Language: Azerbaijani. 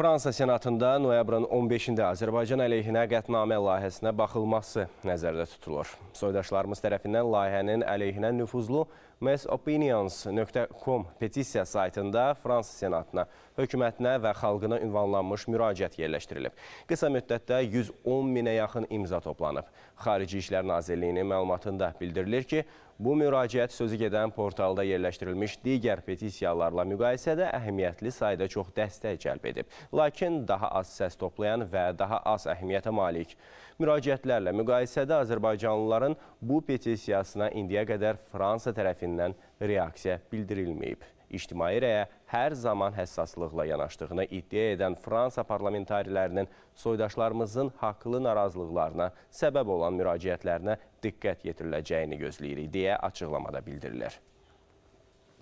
Fransa Senatında noyabrın 15-də Azərbaycan əleyhinə qətnamə layihəsinə baxılması nəzərdə tutulur. Soydaşlarımız tərəfindən layihənin əleyhinə nüfuzlu mesopinions.com petisiya saytında Fransa Senatına, hökumətinə və xalqına ünvanlanmış müraciət yerləşdirilib. Qısa müddətdə 110 minə yaxın imza toplanıb. Xarici İşlər Nazirliyinin məlumatında bildirilir ki, bu müraciət sözü gedən portalda yerləşdirilmiş digər petisiyalarla müqayisədə əhəmiyyətli sayda çox dəstək cəlb edib lakin daha az səs toplayan və daha az əhəmiyyətə malik. Müraciətlərlə müqayisədə azərbaycanlıların bu petisiyasına indiyə qədər Fransa tərəfindən reaksiya bildirilməyib. İctimai rəyə hər zaman həssaslıqla yanaşdığını iddia edən Fransa parlamentarilərinin soydaşlarımızın haqlı narazılıqlarına səbəb olan müraciətlərinə diqqət yetiriləcəyini gözləyirik deyə açıqlamada bildirilir.